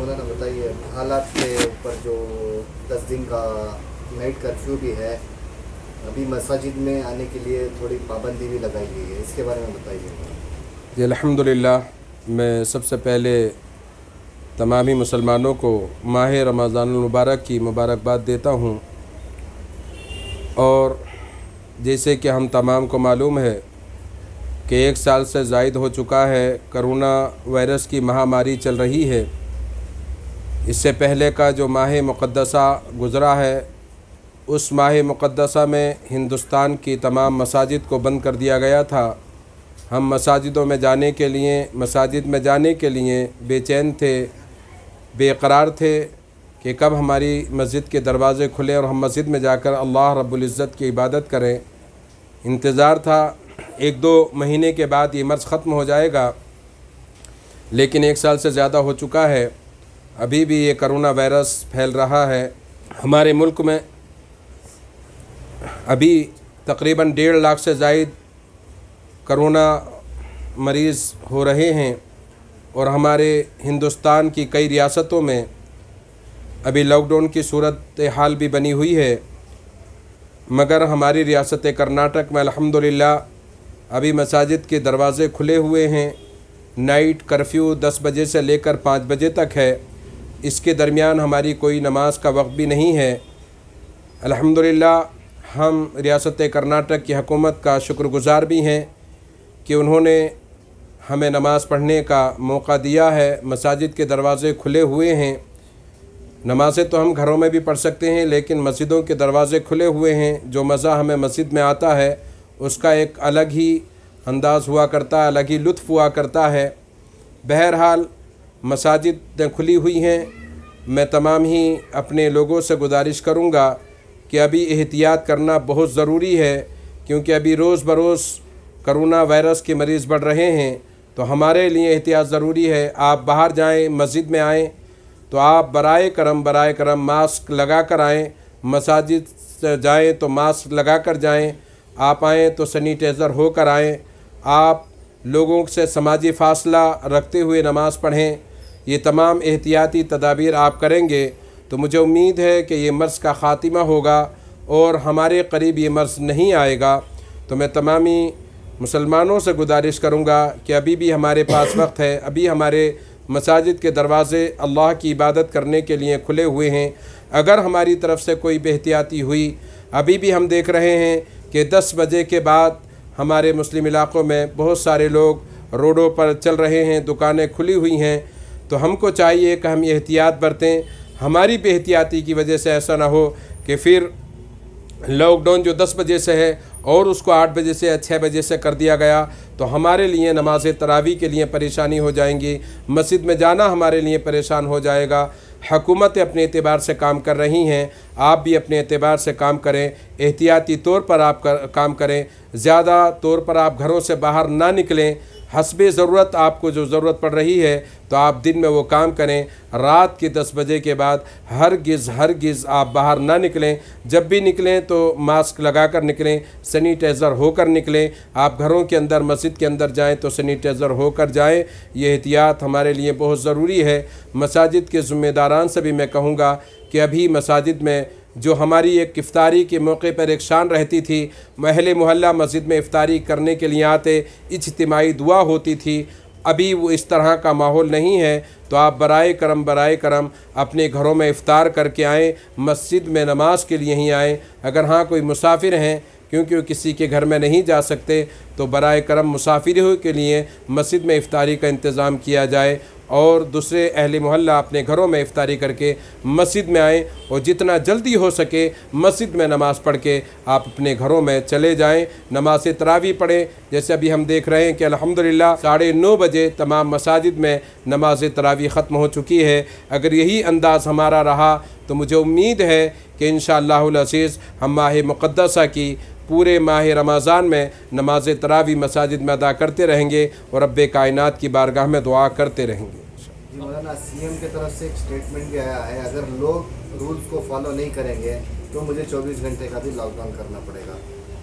मौलाना बताइए हालात के ऊपर जो दस दिन का नाइट कर्फ्यू भी है अभी मसाजिद में आने के लिए थोड़ी पाबंदी भी लगाई गई है इसके बारे में बताइए जी अलहमदिल्ला मैं सबसे पहले तमाम ही मुसलमानों को माह रमज़ानमबारक की मुबारकबाद देता हूँ और जैसे कि हम तमाम को मालूम है कि एक साल से जायद हो चुका है करोना वायरस की महामारी चल रही है इससे पहले का जो माह मुक़दसा गुज़रा है उस माह मुक़दसा में हिंदुस्तान की तमाम मसाजिद को बंद कर दिया गया था हम मसाजिदों में जाने के लिए मसाजिद में जाने के लिए बेचैन थे बेकरार थे कि कब हमारी मस्जिद के दरवाज़े खुलें और हम मस्जिद में जाकर अल्लाह रब्बुल इज़्ज़त की इबादत करें इंतज़ार था एक दो महीने के बाद ये मर्ज़ ख़त्म हो जाएगा लेकिन एक साल से ज़्यादा हो चुका है अभी भी ये करोना वायरस फैल रहा है हमारे मुल्क में अभी तकरीबन डेढ़ लाख से जायद करोना मरीज़ हो रहे हैं और हमारे हिंदुस्तान की कई रियासतों में अभी लॉकडाउन की सूरत हाल भी बनी हुई है मगर हमारी रियासत कर्नाटक में अल्हम्दुलिल्लाह अभी मसाजिद के दरवाज़े खुले हुए हैं नाइट कर्फ्यू दस बजे से लेकर पाँच बजे तक है इसके दरमियान हमारी कोई नमाज का वक्त भी नहीं है अल्हम्दुलिल्लाह हम रियासत कर्नाटक की हकूमत का शुक्रगुज़ार भी हैं कि उन्होंने हमें नमाज़ पढ़ने का मौका दिया है मसाजिद के दरवाज़े खुले हुए हैं नमाज़ें तो हम घरों में भी पढ़ सकते हैं लेकिन मस्जिदों के दरवाज़े खुले हुए हैं जो मज़ा हमें मस्जिद में आता है उसका एक अलग ही अंदाज़ हुआ करता है अलग ही लुत्फ़ हुआ करता है बहरहाल मसाजिद खुली हुई हैं मैं तमाम ही अपने लोगों से गुजारिश करूँगा कि अभी एहतियात करना बहुत ज़रूरी है क्योंकि अभी रोज़ बरोज़ करोना वायरस के मरीज़ बढ़ रहे हैं तो हमारे लिए एहतियात ज़रूरी है आप बाहर जाएं मस्जिद में आएं तो आप बरए करम बरए करम मास्क लगा कर आएँ मसाजिद जाएँ तो मास्क लगा कर जाएँ आप आएँ तो सैनिटाइज़र होकर आएँ आप लोगों से समाजी फासला रखते हुए नमाज़ पढ़ें ये तमाम एहतियाती तदाबीर आप करेंगे तो मुझे उम्मीद है कि ये मर्ज़ का ख़ात्मा होगा और हमारे करीब ये मर्ज़ नहीं आएगा तो मैं तमामी मुसलमानों से गुजारिश करूँगा कि अभी भी हमारे पास वक्त है अभी हमारे मसाजिद के दरवाज़े अल्लाह की इबादत करने के लिए खुले हुए हैं अगर हमारी तरफ़ से कोई बेहतियाती हुई अभी भी हम देख रहे हैं कि 10 बजे के बाद हमारे मुस्लिम इलाक़ों में बहुत सारे लोग रोडों पर चल रहे हैं दुकानें खुली हुई हैं तो हमको चाहिए कि हम एहतियात बरतें हमारी भी एहतियाती की वजह से ऐसा ना हो कि फिर लॉकडाउन जो 10 बजे से है और उसको 8 बजे से या 6 बजे से कर दिया गया तो हमारे लिए नमाज तरावी के लिए परेशानी हो जाएंगी मस्जिद में जाना हमारे लिए परेशान हो जाएगा हकूमतें अपने अतबार से काम कर रही हैं आप भी अपने अतबार से काम करें एहतियाती तौर पर आप कर, काम करें ज़्यादा तौर पर आप घरों से बाहर ना निकलें हसब ज़रूरत आपको जो ज़रूरत पड़ रही है तो आप दिन में वो काम करें रात के दस बजे के बाद हर गिज़ हर गिज़ आप बाहर ना निकलें जब भी निकलें तो मास्क लगा कर निकलें सैनिटाइज़र होकर निकलें आप घरों के अंदर मस्जिद के अंदर जाएं तो सैनिटाइज़र होकर जाएं ये एहतियात हमारे लिए बहुत ज़रूरी है मसाजिद के ज़िम्मेदारान से भी मैं कहूँगा कि अभी मसाजिद में जो हमारी एक इफ्तारी के मौके पर एक शान रहती थी महल मोहल्ला मस्जिद में इफ्तारी करने के लिए आते इजतमाही दुआ होती थी अभी वो इस तरह का माहौल नहीं है तो आप बराए करम बरए करम अपने घरों में इफ़ार करके आएँ मस्जिद में नमाज के लिए ही आएँ अगर हाँ कोई मुसाफिर हैं क्योंकि वो किसी के घर में नहीं जा सकते तो बर करम मुसाफिरों के लिए मस्जिद में इफ़ारी का इंतज़ाम किया जाए और दूसरे अहल मोहल्ला अपने घरों में इफ्तारी करके मस्जिद में आएँ और जितना जल्दी हो सके मस्जिद में नमाज़ पढ़ के आप अपने घरों में चले जाएँ नमाज तरावी पढ़ें जैसे अभी हम देख रहे हैं कि अल्हम्दुलिल्लाह साढ़े नौ बजे तमाम मसाजिद में नमाज तरावी ख़त्म हो चुकी है अगर यही अंदाज़ हमारा रहा तो मुझे उम्मीद है कि इन शज़ीज़ हम माह मुक़दसा की पूरे माह रमज़ान में नमाज तरावी मसाजिद में अदा करते रहेंगे और रब कायनत की बारगाह में दुआ करते रहेंगे जी मौलाना सीएम के तरफ से एक स्टेटमेंट भी आया है अगर लोग रूल्स को फॉलो नहीं करेंगे तो मुझे 24 घंटे का भी लॉकडाउन करना पड़ेगा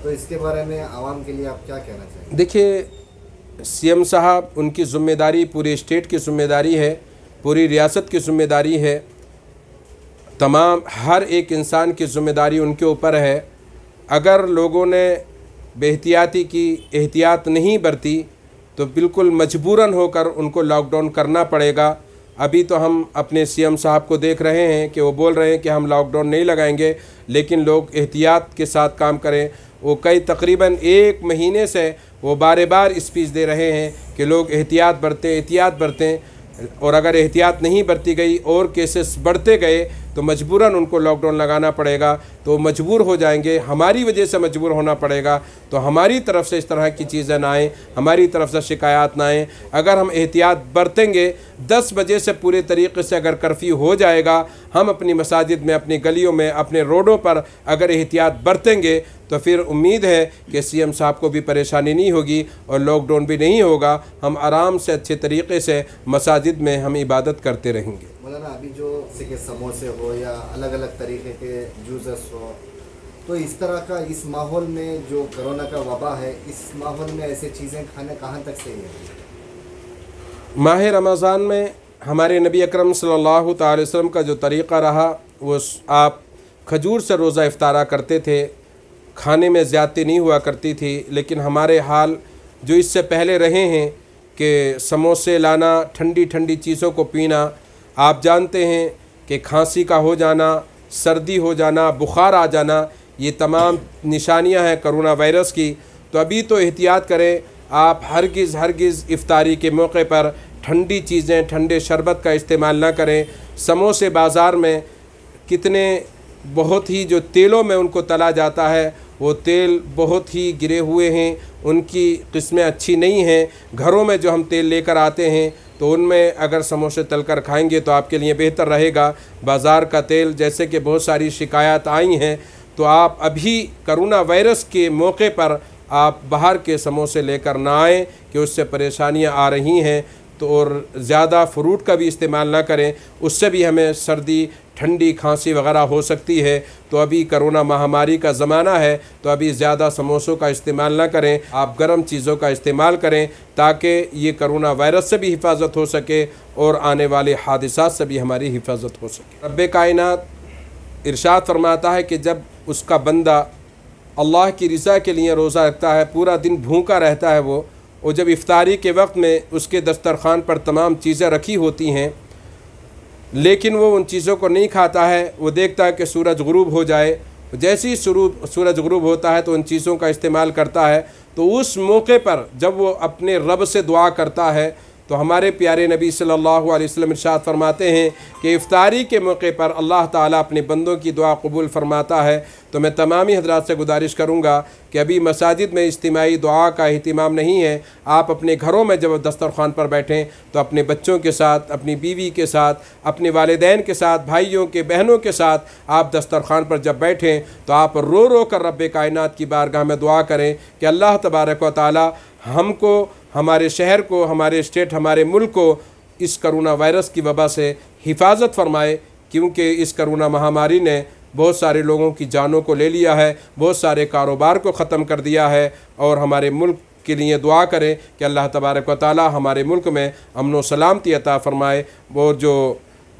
तो इसके बारे में आवाम के लिए आप क्या कहना चाहेंगे देखिए सीएम साहब उनकी जिम्मेदारी पूरे स्टेट की जिम्मेदारी है पूरी रियासत की जिम्मेदारी है तमाम हर एक इंसान की जिम्मेदारी उनके ऊपर है अगर लोगों ने बेहतियाती की एहतियात नहीं बरती तो बिल्कुल मजबूरन होकर उनको लॉकडाउन करना पड़ेगा अभी तो हम अपने सीएम साहब को देख रहे हैं कि वो बोल रहे हैं कि हम लॉकडाउन नहीं लगाएंगे लेकिन लोग एहतियात के साथ काम करें वो कई तकरीबन एक महीने से वो बार बार स्पीच दे रहे हैं कि लोग एहतियात बरतें एहतियात बरतें और अगर एहतियात नहीं बरती गई और केसेस बढ़ते गए तो मजबूरन उनको लॉकडाउन लगाना पड़ेगा तो मजबूर हो जाएंगे हमारी वजह से मजबूर होना पड़ेगा तो हमारी तरफ से इस तरह की चीज़ें ना आएँ हमारी तरफ से शिकायत ना आएँ अगर हम एहतियात बरतेंगे दस बजे से पूरे तरीके से अगर कर्फ्यू हो जाएगा हम अपनी मसाजिद में अपनी गलियों में अपने रोडों पर अगर एहतियात बरतेंगे तो फिर उम्मीद है कि सीएम साहब को भी परेशानी नहीं होगी और लॉकडाउन भी नहीं होगा हम आराम से अच्छे तरीके से मसाजिद में हम इबादत करते रहेंगे अभी जो जैसे कि समोसे हो या अलग अलग तरीके के जूसेस हो तो इस तरह का इस माहौल में जो कोरोना का वबा है इस माहौल में ऐसे चीज़ें खाने कहाँ तक सही है माह रमज़ान में हमारे नबी अकरम सल्लल्लाहु अलैहि वसल्लम का जो तरीक़ा रहा वो आप खजूर से रोज़ा इफ्तारा करते थे खाने में ज़्यादती नहीं हुआ करती थी लेकिन हमारे हाल जो इससे पहले रहे हैं कि समोसे लाना ठंडी ठंडी चीज़ों को पीना आप जानते हैं कि खांसी का हो जाना सर्दी हो जाना बुखार आ जाना ये तमाम निशानियां हैं करोना वायरस की तो अभी तो एहतियात करें आप हरगिज़ हरगिज़ इफ्तारी के मौके पर ठंडी चीज़ें ठंडे शरबत का इस्तेमाल ना करें समोसे बाज़ार में कितने बहुत ही जो तेलों में उनको तला जाता है वो तेल बहुत ही गिरे हुए हैं उनकी किस्में अच्छी नहीं हैं घरों में जो हम तेल लेकर आते हैं तो उनमें अगर समोसे तल कर खाएँगे तो आपके लिए बेहतर रहेगा बाज़ार का तेल जैसे कि बहुत सारी शिकायत आई हैं तो आप अभी करोना वायरस के मौके पर आप बाहर के समोसे लेकर ना आएँ कि उससे परेशानियां आ रही हैं तो और ज़्यादा फ्रूट का भी इस्तेमाल ना करें उससे भी हमें सर्दी ठंडी खांसी वगैरह हो सकती है तो अभी कोरोना महामारी का ज़माना है तो अभी ज़्यादा समोसों का इस्तेमाल ना करें आप गर्म चीज़ों का इस्तेमाल करें ताकि ये करोना वायरस से भी हिफाजत हो सके और आने वाले हादसा से भी हमारी हिफाजत हो सके रब कायन इरशाद फरमाता है कि जब उसका बंदा अल्लाह की रज़ा के लिए रोज़ा रखता है पूरा दिन भूखा रहता है वो और जब इफ्तारी के वक्त में उसके दस्तरखान पर तमाम चीज़ें रखी होती हैं लेकिन वो उन चीज़ों को नहीं खाता है वो देखता है कि सूरज गरूब हो जाए जैसे ही सूरज गरूब होता है तो उन चीज़ों का इस्तेमाल करता है तो उस मौके पर जब वो अपने रब से दुआ करता है तो हमारे प्यारे नबी सल्लल्लाहु अलैहि वसल्लम इरशाद फरमाते हैं कि इफ़ारी के मौके पर अल्लाह ताला अपने बंदों की दुआ कबूल फरमाता है तो मैं तमामी हजरात से गुजारिश करूँगा कि अभी मसाजिद में इज्तमाही दुआ का अहतमाम नहीं है आप अपने घरों में जब दस्तरखान पर बैठें तो अपने बच्चों के साथ अपनी बीवी के साथ अपने वालदेन के साथ भाइयों के बहनों के साथ आप दस्तरखान पर जब बैठें तो आप रो रो कर रब कायन की बारगाह में दुआ करें कि अल्लाह तबारक व ताली हमको हमारे शहर को हमारे स्टेट हमारे मुल्क को इस करोना वायरस की वबा से हिफाजत फरमाए क्योंकि इस करोना महामारी ने बहुत सारे लोगों की जानों को ले लिया है बहुत सारे कारोबार को ख़त्म कर दिया है और हमारे मुल्क के लिए दुआ करें कि अल्लाह तबारक वाली ताली हमारे मुल्क में अमन सलामती अता फ़रमाए वो जो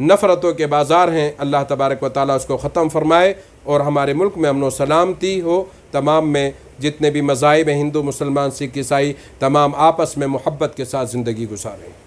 नफ़रतों के बाज़ार हैं अल्लाह तबारक वाली उसको ख़त्म फ़रमाए और हमारे मुल्क में अमन सलामती हो तमाम में जितने भी मजाहब हैं हिंदू मुसलमान सिख ईसाई तमाम आपस में मोहब्बत के साथ ज़िंदगी गुजारें